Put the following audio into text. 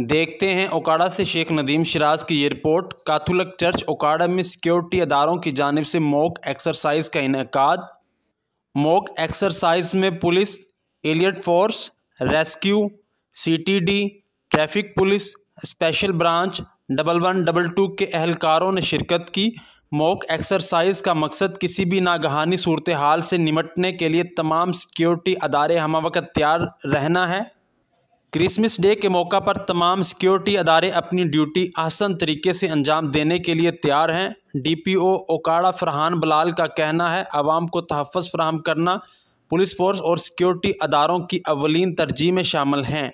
देखते हैं ओकाड़ा से शेख नदीम शराज की ये रिपोर्ट काथोलिक चर्च ओकाड़ा में सिक्योरिटी अदारों की जानब से मॉक एक्सरसाइज का इनका मॉक एक्सरसाइज में police elite force rescue CTD traffic police special branch double one double two के अहलकारों ने शिरकत की मॉक एक्सरसाइज का मकसद किसी भी नागहानी सूरत हाल से निमटने के लिए तमाम सिक्योरिटी अदारे हम वक्त तैयार रहना है क्रिसमस डे के मौका पर तमाम सिक्योरिटी अदारे अपनी ड्यूटी आसान तरीके से अंजाम देने के लिए तैयार हैं डीपीओ ओकाड़ा फरहान बलाल का कहना है आवाम को तहफ़ फ्राहम करना पुलिस फोर्स और सिक्योरिटी अदारों की अवलिन तरजीह में शामिल हैं